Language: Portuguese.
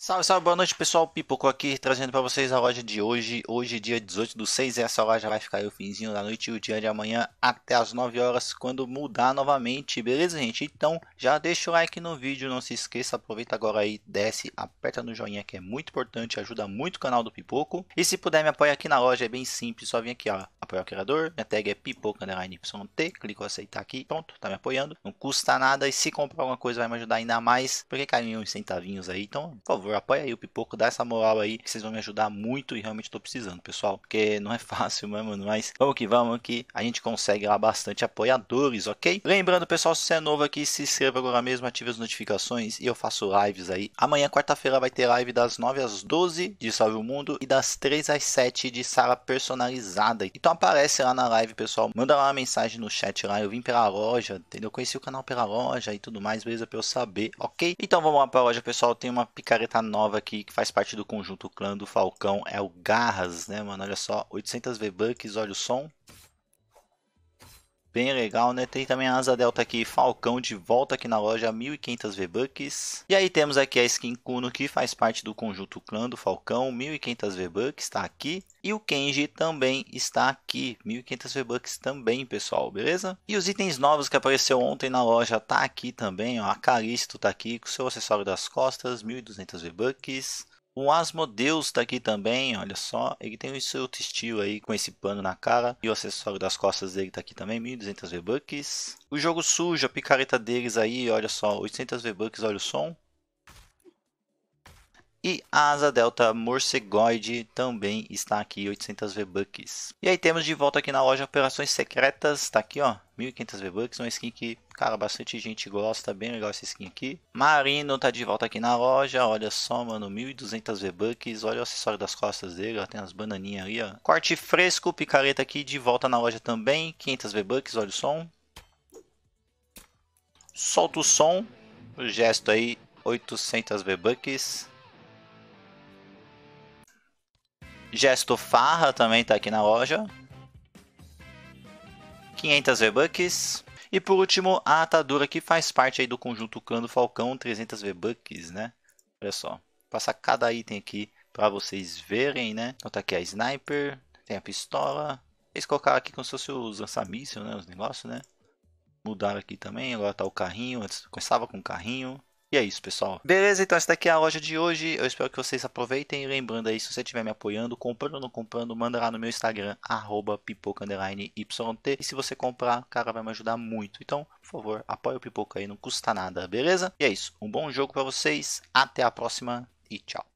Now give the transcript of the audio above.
Salve, salve, boa noite pessoal, Pipoco aqui trazendo para vocês a loja de hoje. Hoje, dia 18 do 6, essa loja vai ficar aí o finzinho da noite e o dia de amanhã até as 9 horas, quando mudar novamente, beleza gente? Então já deixa o like no vídeo, não se esqueça, aproveita agora aí, desce, aperta no joinha que é muito importante, ajuda muito o canal do Pipoco. E se puder me apoia aqui na loja, é bem simples, só vem aqui ó, apoiar o criador, minha tag é pipoco__yt, clico aceitar aqui, pronto, tá me apoiando. Não custa nada e se comprar alguma coisa vai me ajudar ainda mais, porque caiu uns centavinhos aí, então por favor favor, apoia aí o Pipoco, dá essa moral aí, que vocês vão me ajudar muito e realmente tô precisando, pessoal. Porque não é fácil, né, mano? Mas vamos que vamos que a gente consegue lá bastante apoiadores, ok? Lembrando, pessoal, se você é novo aqui, se inscreva agora mesmo, ative as notificações e eu faço lives aí. Amanhã, quarta-feira, vai ter live das 9 às 12 de Salve o Mundo e das 3 às 7 de sala personalizada. Então aparece lá na live, pessoal. Manda lá uma mensagem no chat lá. Eu vim pela loja, entendeu? Eu conheci o canal pela loja e tudo mais, beleza? Pra eu saber, ok? Então vamos lá pra loja, pessoal. Tem uma picareta nova aqui que faz parte do conjunto clã do Falcão é o Garras, né, mano? Olha só, 800 V-Bucks, olha o som. Bem legal, né? Tem também a asa delta aqui, Falcão, de volta aqui na loja, 1.500 V-Bucks. E aí temos aqui a skin Kuno, que faz parte do conjunto clã do Falcão, 1.500 V-Bucks, está aqui. E o Kenji também está aqui, 1.500 V-Bucks também, pessoal, beleza? E os itens novos que apareceu ontem na loja tá aqui também, ó. A Calisto tá aqui com seu acessório das costas, 1.200 V-Bucks. O Asmodeus tá aqui também, olha só. Ele tem o seu estilo aí com esse pano na cara. E o acessório das costas dele tá aqui também, 1200 V-Bucks. O jogo sujo, a picareta deles aí, olha só, 800 V-Bucks, olha o som. E a asa delta morcegoide também está aqui, 800 V-Bucks. E aí temos de volta aqui na loja operações secretas, tá aqui ó, 1500 V-Bucks, uma skin que, cara, bastante gente gosta, bem legal essa skin aqui. Marino tá de volta aqui na loja, olha só, mano, 1200 V-Bucks, olha o acessório das costas dele, ó, tem as bananinhas ali, ó. Corte fresco, picareta aqui de volta na loja também, 500 V-Bucks, olha o som. Solta o som, o gesto aí, 800 V-Bucks. Gesto Farra também está aqui na loja. 500 V-Bucks. E por último, a atadura que faz parte aí do conjunto Cano Falcão, 300 V-Bucks, né? Olha só, vou passar cada item aqui para vocês verem, né? Então tá aqui a Sniper, tem a pistola. Eles colocaram aqui como se fosse os lançamísseis, né? Os negócios, né? Mudaram aqui também, agora tá o carrinho, antes começava com o carrinho. E é isso, pessoal. Beleza, então essa daqui é a loja de hoje. Eu espero que vocês aproveitem. Lembrando aí, se você estiver me apoiando, comprando ou não comprando, manda lá no meu Instagram, arroba pipoca__yt. E se você comprar, cara, vai me ajudar muito. Então, por favor, apoia o Pipoca aí, não custa nada, beleza? E é isso. Um bom jogo para vocês. Até a próxima e tchau.